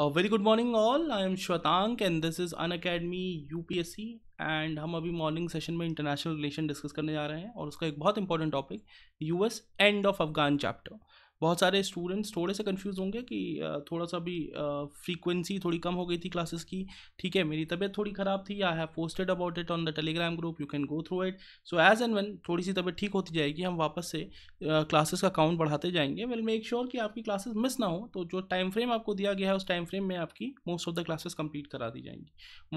Very good morning all I am Shwatank and this is Unacademy U P S C and हम अभी morning session में international relation discuss करने जा रहे हैं और उसका एक बहुत important topic U S end of Afghan chapter बहुत सारे स्टूडेंट्स थोड़े से कंफ्यूज होंगे कि थोड़ा सा भी फ्रीक्वेंसी थोड़ी कम हो गई थी क्लासेस की ठीक है मेरी तबीयत थोड़ी ख़राब थी I have posted about it on the Telegram group you can go through it so as and when थोड़ी सी तबीयत ठीक होती जाएगी हम वापस से क्लासेस का काउंट बढ़ाते जाएंगे विल मेक श्योर कि आपकी क्लासेस मिस ना हो तो जो टाइम फ्रेम आपको दिया गया है उस टाइम फ्रेम में आपकी most of the classes complete करा दी जाएंगी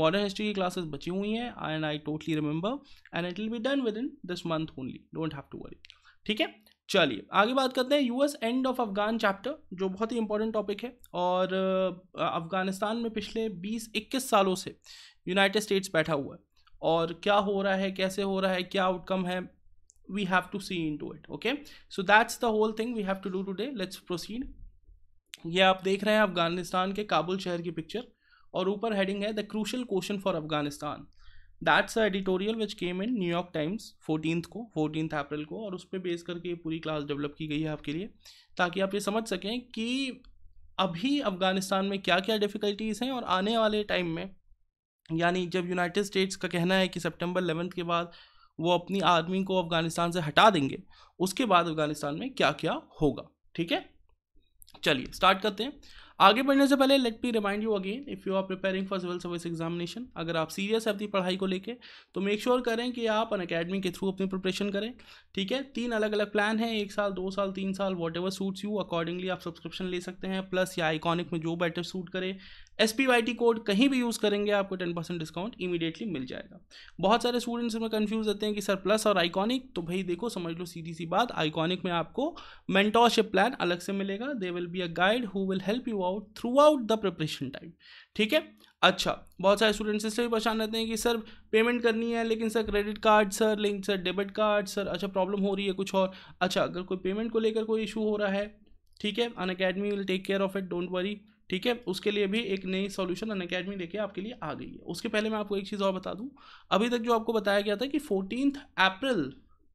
मॉडर्न हिस्ट्री की क्लासेस बची हुई हैं and I totally remember and it will be done within this month only don't have to worry ठीक है चलिए आगे बात करते हैं US end of Afghan chapter जो बहुत ही इंपॉर्टेंट टॉपिक है और अफगानिस्तान में पिछले 20-21 सालों से यूनाइटेड स्टेट्स बैठा हुआ है और क्या हो रहा है कैसे हो रहा है क्या आउटकम है we have to see into it okay so that's the whole thing we have to do today let's proceed ये आप देख रहे हैं अफगानिस्तान के काबुल शहर की पिक्चर और ऊपर हेडिंग है the crucial question for Afghanistan that's editorial which came in New York Times fourteen को फोर्टीन अप्रैल को और उस पर बेस करके पूरी क्लास डेवलप की गई है आपके लिए ताकि आप ये समझ सकें कि अभी अफ़गानिस्तान में क्या क्या डिफ़िकल्टीज़ हैं और आने वाले टाइम में यानी जब यूनाइटेड स्टेट्स का कहना है कि सितंबर एलेवंथ के बाद वो अपनी आर्मी को अफ़गानिस्तान से हटा देंगे उसके बाद अफ़गानिस्तान में क्या क्या होगा ठीक है चलिए स्टार्ट करते हैं आगे बढ़ने से पहले let me remind you again if you are preparing for civil service examination अगर आप सीरियस है अपनी पढ़ाई को लेकर तो मेक श्योर sure करें कि आप अन अकेडमी के थ्रू अपनी प्रिपरेशन करें ठीक है तीन अलग अलग प्लान है एक साल दो साल तीन साल whatever suits you accordingly आप सब्सक्रिप्शन ले सकते हैं प्लस या आइकॉनिक में जो बेटर सूट करे S P Y T code कहीं भी यूज़ करेंगे आपको टेन परसेंट डिस्काउंट इमीडिएटली मिल जाएगा बहुत सारे स्टूडेंट्स में कन्फ्यूज रहते हैं कि सर प्लस और आइकॉनिक तो भाई देखो समझ लो सीधी सी बात आइकॉनिक में आपको मेंटोरशिप प्लान अलग से मिलेगा they will be a guide who will help you out throughout the preparation time ठीक है अच्छा बहुत सारे स्टूडेंट्स इससे भी परेशान रहते हैं कि सर पेमेंट करनी है लेकिन sir credit card sir link sir debit card sir अच्छा प्रॉब्लम हो रही है कुछ और अच्छा अगर कोई पेमेंट को लेकर कोई इशू हो रहा है ठीक है Unacademy will take care of it don't worry ठीक है उसके लिए भी एक नई सॉल्यूशन अन अकेडमी लेके आपके लिए आ गई है उसके पहले मैं आपको एक चीज़ और बता दूं अभी तक जो आपको बताया गया था कि फोर्टीन अप्रैल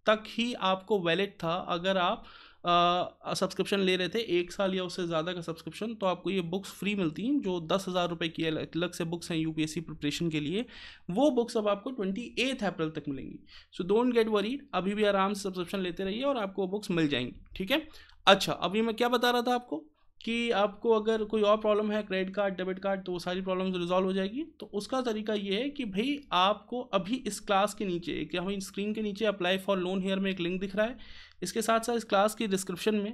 तक ही आपको वैलिड था अगर आप सब्सक्रिप्शन ले रहे थे एक साल या उससे ज़्यादा का सब्सक्रिप्शन तो आपको ये बुक्स फ्री मिलती हैं जो दस हज़ार रुपये की अलग से बुक्स हैं यूपीएससी प्रिपरेशन के लिए वो बुक्स अब आपको ट्वेंटी एथ अप्रैल तक मिलेंगी सो डोंट गेट वरी अभी भी आराम से सब्सक्रिप्शन लेते रहिए और आपको बुक्स मिल जाएंगी ठीक है अच्छा अभी मैं क्या बता रहा था आपको कि आपको अगर कोई और प्रॉब्लम है क्रेडिट कार्ड डेबिट कार्ड तो वो सारी प्रॉब्लम्स रिजॉल्व हो जाएगी तो उसका तरीका ये है कि भाई आपको अभी इस क्लास के नीचे कि हमें स्क्रीन के नीचे अप्लाई फॉर लोन हेयर में एक लिंक दिख रहा है इसके साथ साथ इस क्लास की डिस्क्रिप्शन में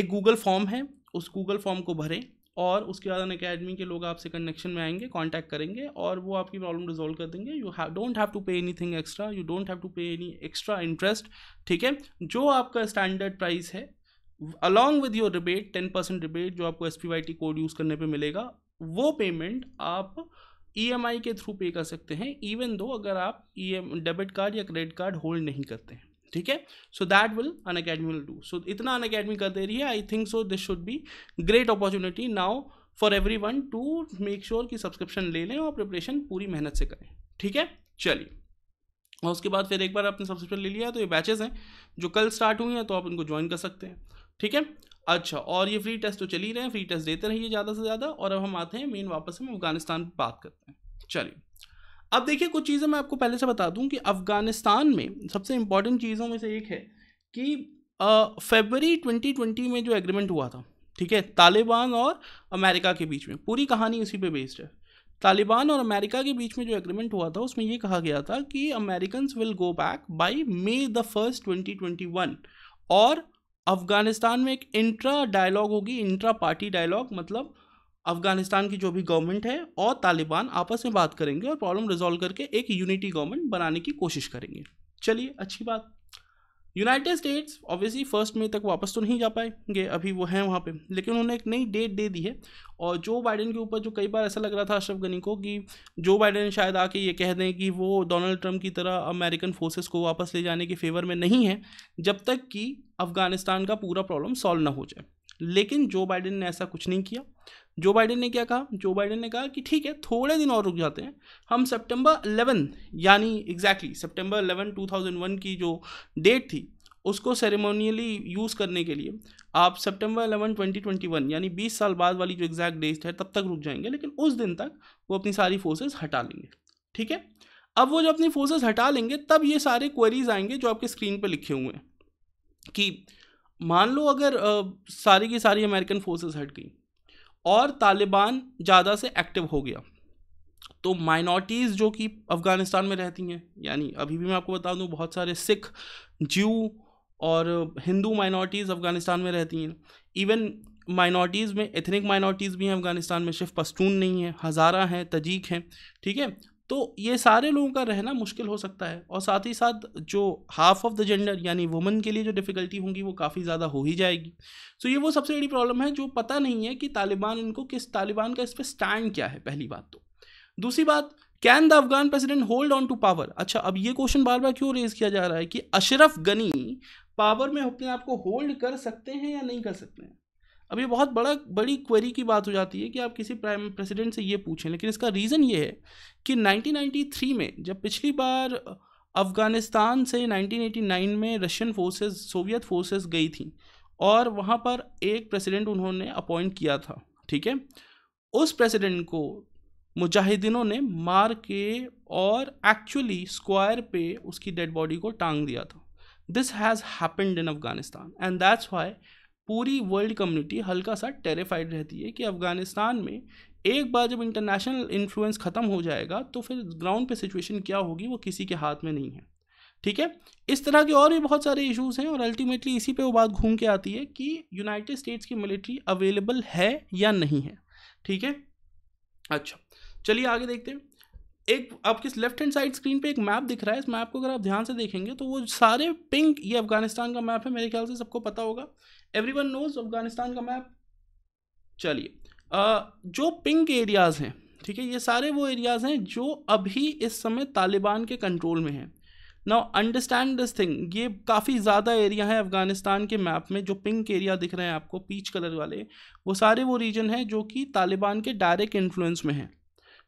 एक गूगल फॉर्म है उस गूगल फॉर्म को भरें और उसके बाद अन अकेडमी के लोग आपसे कनेक्शन में आएंगे कांटेक्ट करेंगे और वो आपकी प्रॉब्लम रिजोल्व कर देंगे you don't have to pay anything extra you don't have to pay any extra interest ठीक है जो आपका स्टैंडर्ड प्राइस है along with your rebate ten percent rebate जो आपको S P Y T code use करने पर मिलेगा वो पेमेंट आप ई एम आई के थ्रू पे कर सकते हैं इवन दो अगर आप ई एम डेबिट कार्ड या क्रेडिट कार्ड होल्ड नहीं करते हैं ठीक है so that will Unacademy will do so इतना अन अकेडमी कर दे रही है I think so this should be great opportunity now for everyone to make sure कि सब्सक्रिप्शन ले लें और प्रिपरेशन पूरी मेहनत से करें ठीक है चलिए और उसके बाद फिर एक बार आपने सब्सक्रिप्शन ले लिया है तो ये बैचेस हैं जो कल स्टार्ट हुई हैं तो आप उनको ज्वाइन कर सकते हैं ठीक है अच्छा और ये फ्री टेस्ट तो चल ही रहे हैं फ्री टेस्ट देते रहिए ज़्यादा से ज़्यादा और अब हम आते हैं मेन वापस हम अफगानिस्तान पर बात करते हैं चलिए अब देखिए कुछ चीज़ें मैं आपको पहले से बता दूं कि अफ़गानिस्तान में सबसे इम्पॉर्टेंट चीज़ों में से एक है कि फेबरी ट्वेंटी में जो एग्रीमेंट हुआ था ठीक है तालिबान और अमेरिका के बीच में पूरी कहानी उसी पे बेस्ड है तालिबान और अमेरिका के बीच में जो एग्रीमेंट हुआ था उसमें ये कहा गया था कि American will go back by May the first twenty twenty one और अफगानिस्तान में एक इंट्रा डायलॉग होगी इंट्रा पार्टी डायलॉग मतलब अफगानिस्तान की जो भी गवर्नमेंट है और तालिबान आपस में बात करेंगे और प्रॉब्लम रिजॉल्व करके एक यूनिटी गवर्नमेंट बनाने की कोशिश करेंगे चलिए अच्छी बात यूनाइटेड स्टेट्स ऑब्वियसली फर्स्ट मई तक वापस तो नहीं जा पाएंगे अभी वो हैं वहाँ पे लेकिन उन्होंने एक नई डेट दे दी है और जो बाइडेन के ऊपर जो कई बार ऐसा लग रहा था अशरफ गनी को कि जो बाइडेन शायद आके ये कह दें कि वो डोनाल्ड ट्रम्प की तरह अमेरिकन फोर्सेस को वापस ले जाने के फेवर में नहीं है जब तक कि अफ़गानिस्तान का पूरा प्रॉब्लम सॉल्व ना हो जाए लेकिन जो बाइडेन ने ऐसा कुछ नहीं किया जो बाइडेन ने क्या कहा जो बाइडेन ने कहा कि ठीक है थोड़े दिन और रुक जाते हैं हम सितंबर 11 यानी एग्जैक्टली सितंबर 11 2001 की जो डेट थी उसको सेरेमोनियली यूज़ करने के लिए आप सितंबर 11 2021 यानी 20 साल बाद वाली जो एग्जैक्ट डेट है तब तक रुक जाएंगे लेकिन उस दिन तक वो अपनी सारी फोर्सेज हटा लेंगे ठीक है अब वो जब अपनी फोर्सेज हटा लेंगे तब ये सारे क्वेरीज आएंगे जो आपके स्क्रीन पर लिखे हुए हैं कि मान लो अगर आ, सारी की सारी अमेरिकन फोर्सेस हट गई और तालिबान ज़्यादा से एक्टिव हो गया तो माइनॉरिटीज़ जो कि अफ़गानिस्तान में रहती हैं यानी अभी भी मैं आपको बता दूँ बहुत सारे सिख ज्यू और हिंदू माइनॉरिटीज़ अफ़गानिस्तान में रहती हैं इवन माइनॉरिटीज़ में एथनिक माइनॉरिटीज़ भी हैं अफ़गानिस्तान में सिर्फ पश्तून नहीं है हज़ारा हैं तजीक हैं ठीक है तो ये सारे लोगों का रहना मुश्किल हो सकता है और साथ ही साथ जो हाफ ऑफ द जेंडर यानी वुमेन के लिए जो डिफ़िकल्टी होंगी वो काफ़ी ज़्यादा हो ही जाएगी सो ये वो सबसे बड़ी प्रॉब्लम है जो पता नहीं है कि तालिबान इनको किस तालिबान का इस पर स्टैंड क्या है पहली बात तो दूसरी बात can the Afghan president hold on to power अच्छा अब ये क्वेश्चन बार बार क्यों रेज किया जा रहा है कि अशरफ गनी पावर में अपने आप को होल्ड कर सकते हैं या नहीं कर सकते हैं अब ये बहुत बड़ा बड़ी क्वेरी की बात हो जाती है कि आप किसी प्राइम प्रेसिडेंट से ये पूछें लेकिन इसका रीज़न ये है कि 1993 में जब पिछली बार अफ़गानिस्तान से 1989 में रशियन फोर्सेस सोवियत फोर्सेस गई थी और वहाँ पर एक प्रेसिडेंट उन्होंने अपॉइंट किया था ठीक है उस प्रेसिडेंट को मुजाहिदीनों ने मार के और एक्चुअली स्क्वायर पे उसकी डेड बॉडी को टांग दिया था this has happened in Afghanistan and that's why पूरी वर्ल्ड कम्युनिटी हल्का सा टेरिफाइड रहती है कि अफ़गानिस्तान में एक बार जब इंटरनेशनल इन्फ्लुएंस ख़त्म हो जाएगा तो फिर ग्राउंड पे सिचुएशन क्या होगी वो किसी के हाथ में नहीं है ठीक है इस तरह के और भी बहुत सारे इश्यूज हैं और अल्टीमेटली इसी पे वो बात घूम के आती है कि यूनाइटेड स्टेट्स की मिलिट्री अवेलेबल है या नहीं है ठीक है अच्छा चलिए आगे देखते हैं एक आपके लेफ्ट हैंड साइड स्क्रीन पे एक मैप दिख रहा है इस मैप को अगर आप ध्यान से देखेंगे तो वो सारे पिंक ये अफगानिस्तान का मैप है मेरे ख्याल से सबको पता होगा एवरी वन नोज अफगानिस्तान का मैप चलिए जो पिंक एरियाज़ हैं ठीक है ये सारे वो एरियाज़ हैं जो अभी इस समय तालिबान के कंट्रोल में हैं नाउ अंडरस्टैंड दिस थिंग ये काफ़ी ज़्यादा एरिया है अफगानिस्तान के मैप में जो पिंक एरिया दिख रहे हैं आपको पीच कलर वाले वो सारे वो रीजन हैं जो कि तालिबान के डायरेक्ट इन्फ्लुएंस में हैं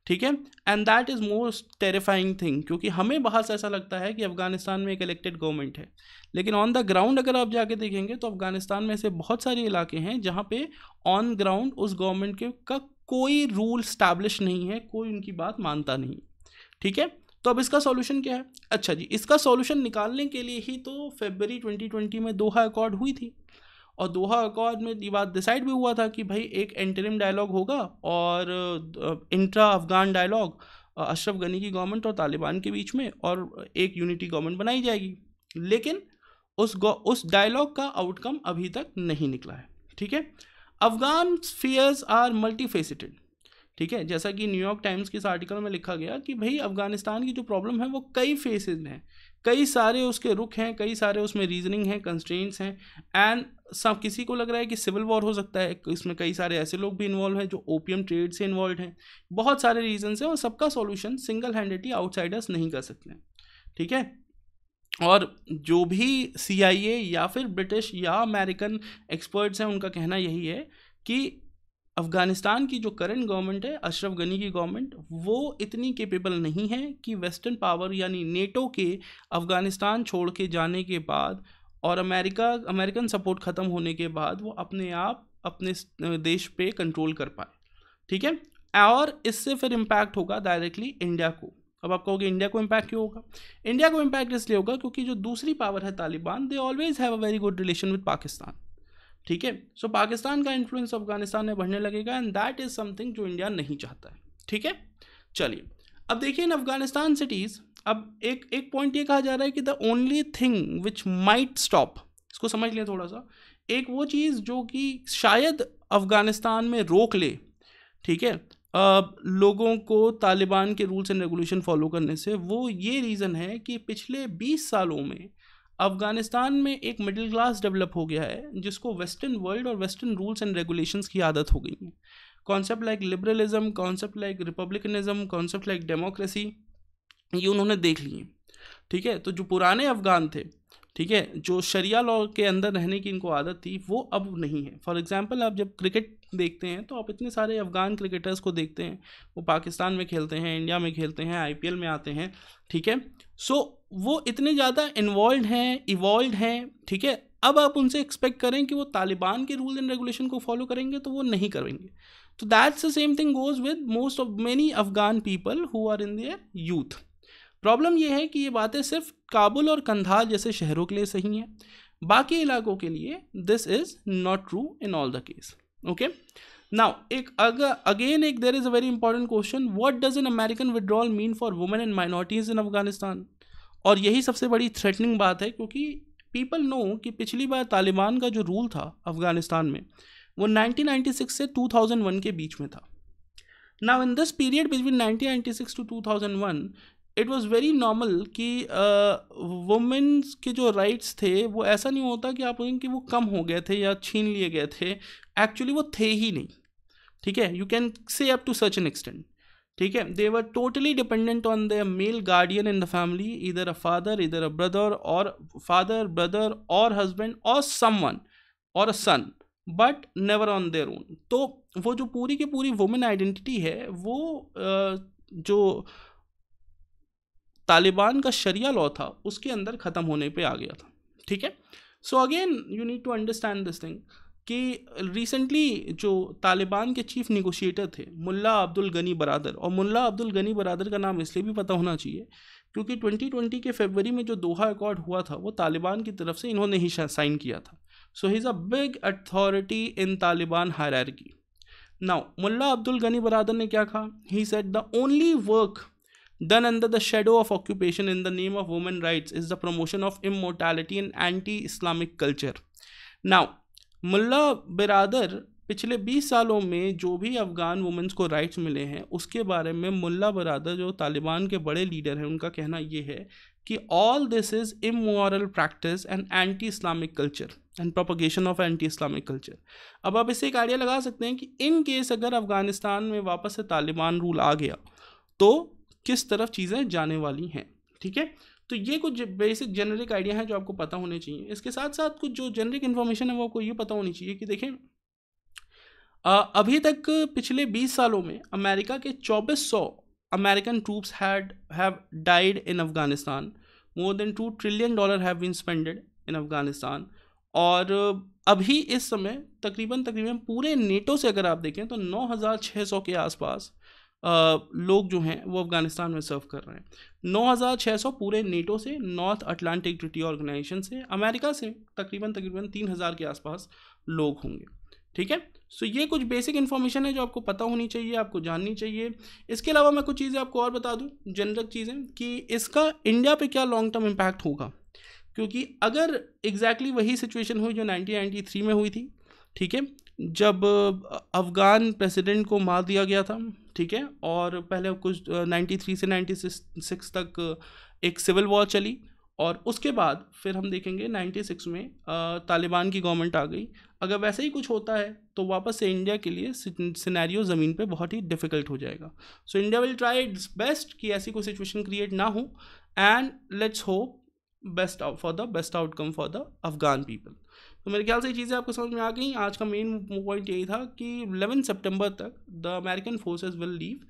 ठीक है and that is most terrifying thing क्योंकि हमें बाहर से ऐसा लगता है कि अफगानिस्तान में एक इलेक्टेड गवर्नमेंट है लेकिन ऑन द ग्राउंड अगर आप जाके देखेंगे तो अफगानिस्तान में ऐसे बहुत सारे इलाके हैं जहाँ पे ऑन ग्राउंड उस गवर्नमेंट के का कोई रूल स्टैब्लिश नहीं है कोई उनकी बात मानता नहीं ठीक है तो अब इसका सॉल्यूशन क्या है अच्छा जी इसका सॉल्यूशन निकालने के लिए ही तो फेबररी 2020 में दोहा अकॉर्ड हुई थी और दोहा अकॉर्ड में ये बात डिसाइड भी हुआ था कि भाई एक एंटरिम डायलॉग होगा और इंट्रा अफगान डायलॉग अशरफ गनी की गवर्नमेंट और तालिबान के बीच में और एक यूनिटी गवर्नमेंट बनाई जाएगी लेकिन उस उस डायलॉग का आउटकम अभी तक नहीं निकला है ठीक है अफगान फेयर्स आर मल्टीफेसिटेड ठीक है जैसा कि न्यूयॉर्क टाइम्स के इस आर्टिकल में लिखा गया कि भाई अफगानिस्तान की जो प्रॉब्लम है वो कई फेसेस हैं कई सारे उसके रुख हैं कई सारे उसमें रीजनिंग हैं कंस्ट्रेंट्स हैं एंड सब किसी को लग रहा है कि सिविल वॉर हो सकता है इसमें कई सारे ऐसे लोग भी इन्वॉल्व हैं जो ओपीएम ट्रेड से इन्वॉल्व हैं बहुत सारे रीजन्स हैं और सबका सॉल्यूशन सिंगल हैंडेडली आउटसाइडर्स नहीं कर सकते ठीक है और जो भी सी या फिर ब्रिटिश या अमेरिकन एक्सपर्ट्स हैं उनका कहना यही है कि अफ़गानिस्तान की जो करंट गवर्नमेंट है अशरफ गनी की गवर्नमेंट वो इतनी केपेबल नहीं है कि वेस्टर्न पावर यानी नेटो के अफ़गानिस्तान छोड़ के जाने के बाद और अमेरिका अमेरिकन सपोर्ट ख़त्म होने के बाद वो अपने आप अपने देश पे कंट्रोल कर पाए ठीक है और इससे फिर इम्पैक्ट होगा डायरेक्टली इंडिया को अब आप कहोगे इंडिया को इम्पैक्ट क्यों होगा इंडिया को इम्पैक्ट इसलिए होगा क्योंकि जो दूसरी पावर है Taliban they always have a very good relation with Pakistan ठीक है सो पाकिस्तान का इन्फ्लुएंस अफगानिस्तान में बढ़ने लगेगा एंड दैट इज समथिंग जो इंडिया नहीं चाहता है ठीक है चलिए अब देखिए इन अफगानिस्तान सिटीज़ अब एक एक पॉइंट ये कहा जा रहा है कि the only thing which might stop इसको समझ लें थोड़ा सा एक वो चीज़ जो कि शायद अफ़गानिस्तान में रोक ले ठीक है लोगों को तालिबान के रूल्स एंड रेगुलेशन फॉलो करने से वो ये रीज़न है कि पिछले 20 सालों में अफ़गानिस्तान में एक मिडिल क्लास डेवलप हो गया है जिसको वेस्टर्न वर्ल्ड और वेस्टर्न रूल्स एंड रेगुलेशंस की आदत हो गई है concept like liberalism concept like republicanism concept like democracy ये उन्होंने देख लिए ठीक है तो जो पुराने अफ़गान थे ठीक है जो शरिया लॉ के अंदर रहने की इनको आदत थी वो अब नहीं है फॉर एग्ज़ाम्पल आप जब क्रिकेट देखते हैं तो आप इतने सारे अफ़गान क्रिकेटर्स को देखते हैं वो पाकिस्तान में खेलते हैं इंडिया में खेलते हैं आईपीएल में आते हैं ठीक है सो वो इतने ज़्यादा इन्वॉल्व हैं इवॉल्व हैं ठीक है अब आप उनसे एक्सपेक्ट करें कि वो तालिबान के रूल एंड रेगुलेशन को फॉलो करेंगे तो वो नहीं करेंगे तो that's the same thing goes with most of many Afghan people who are in there youth problem ये है कि ये बातें सिर्फ काबुल और कंधार जैसे शहरों के लिए सही हैं बाकी इलाकों के लिए this is not true in all the case okay now एक अगर अगेन एक there is a very important question what does an American withdrawal mean for women and minorities in Afghanistan और यही सबसे बड़ी थ्रेटनिंग बात है क्योंकि पीपल नो कि पिछली बार तालिबान का जो रूल था अफगानिस्तान में वो 1996 से 2001 के बीच में था now in this period between nineteen 1996 to it was very normal कि वुमेंस के जो राइट्स थे वो ऐसा नहीं होता कि आप बोलेंगे कि वो कम हो गए थे या छीन लिए गए थे एक्चुअली वो थे ही नहीं ठीक है you can say up to such an extent ठीक है they were totally dependent on the male guardian in the family इधर अ फादर इधर अ ब्रदर और फादर ब्रदर और हस्बैंड और सम वन और a son but never on their own तो वो जो पूरी की पूरी वुमेन आइडेंटिटी है वो uh, जो तालिबान का शरिया लॉ था उसके अंदर ख़त्म होने पे आ गया था ठीक है so again you need to understand this thing कि रिसेंटली जो तालिबान के चीफ निगोशिएटर थे मुल्ला अब्दुल गनी बरदर और मुल्ला अब्दुल गनी बरदर का नाम इसलिए भी पता होना चाहिए क्योंकि 2020 के फरवरी में जो दोहा अकॉर्ड हुआ था वो तालिबान की तरफ से इन्होंने ही साइन किया था so he is a big authority in Taliban hierarchy now Mullah Abdul Ghani Baradar ने क्या कहा he said the only work done under the shadow of occupation in the name of women rights is the promotion of immortality and anti-islamic culture now Mullah Baradar पिछले 20 सालों में जो भी Afghan women's को rights मिले हैं उसके बारे में मुल्ला बरदर जो तालिबान के बड़े लीडर हैं उनका कहना ये है कि all this is immoral practice and anti Islamic culture and propagation of anti Islamic culture अब आप इसे एक आइडिया लगा सकते हैं कि इन केस अगर अफ़गानिस्तान में वापस से तालिबान रूल आ गया तो किस तरफ चीज़ें जाने वाली हैं ठीक है तो ये कुछ बेसिक जेनरिक आइडिया है जो आपको पता होने चाहिए इसके साथ साथ कुछ जो जेनरिक इन्फॉर्मेशन है वो आपको ये पता होनी चाहिए कि देखें अभी तक पिछले 20 सालों में अमेरिका के 2400 American troops had have died in Afghanistan more than two trillion dollar have been spended in Afghanistan और अभी इस समय तकरीबन तकरीबन पूरे नेटो से अगर आप देखें तो 9600 के आसपास लोग जो हैं वो अफ़गानिस्तान में सर्व कर रहे हैं 9,600 पूरे नेटो से नॉर्थ अटलांटिक ट्रिटी ऑर्गेनाइजेशन से अमेरिका से तकरीबन तकरीबन 3,000 के आसपास लोग होंगे ठीक है सो ये कुछ बेसिक इन्फॉर्मेशन है जो आपको पता होनी चाहिए आपको जाननी चाहिए इसके अलावा मैं कुछ चीज़ें आपको और बता दूँ जनरल चीज़ें कि इसका इंडिया पर क्या लॉन्ग टर्म इम्पैक्ट होगा क्योंकि अगर एग्जैक्टली exactly वही सिचुएशन हुई जो 1993 में हुई थी ठीक है जब अफ़गान प्रेसिडेंट को मार दिया गया था ठीक है और पहले कुछ 93 से 96 तक एक सिविल वॉर चली और उसके बाद फिर हम देखेंगे 96 में तालिबान की गवर्नमेंट आ गई अगर वैसे ही कुछ होता है तो वापस से इंडिया के लिए सिनेरियो ज़मीन पे बहुत ही डिफ़िकल्ट हो जाएगा so India will try its best कि ऐसी कोई सिचुएशन क्रिएट ना हो and let's hope best for the best outcome for the Afghan people तो मेरे ख्याल से ये चीज़ें आपको समझ में आ गई आज का मेन पॉइंट यही था कि 11 सितंबर तक the American forces will leave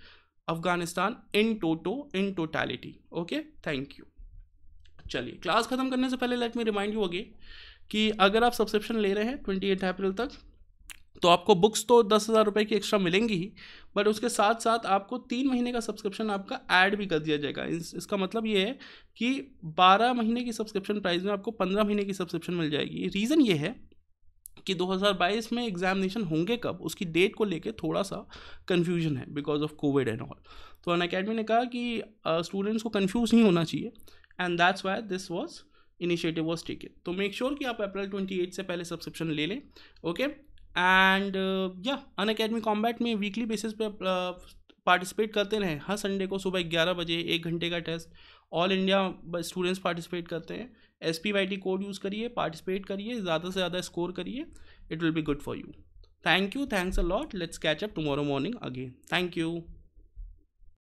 Afghanistan in toto in totality okay thank you चलिए क्लास खत्म करने से पहले let me remind you again कि अगर आप सब्सक्रिप्शन ले रहे हैं ट्वेंटी एट अप्रैल तक तो आपको बुक्स तो दस हज़ार रुपये की एक्स्ट्रा मिलेंगी ही बट उसके साथ साथ आपको तीन महीने का सब्सक्रिप्शन आपका ऐड भी कर दिया जाएगा इस, इसका मतलब ये है कि बारह महीने की सब्सक्रिप्शन प्राइस में आपको पंद्रह महीने की सब्सक्रिप्शन मिल जाएगी रीज़न ये है कि 2022 में एग्जामिनेशन होंगे कब उसकी डेट को लेके थोड़ा सा कन्फ्यूजन है because of COVID and all तो अन अकेडमी ने कहा कि स्टूडेंट्स uh, को कन्फ्यूज़ नहीं होना चाहिए and that's why this was initiative was taken तो मेक श्योर sure कि आप अप्रैल 28 से पहले सब्सक्रिप्शन ले लें ओके okay? एंड या अन अकेडमी कॉम्बैट में वीकली बेसिस पे पार्टिसिपेट uh, करते रहें हर संडे को सुबह ग्यारह बजे एक घंटे का test all India students participate करते हैं S P Y T code use करिए पार्टिसिपेट करिए ज़्यादा से ज़्यादा स्कोर करिए it will be good for you thank you thanks a lot let's catch up tomorrow morning again thank you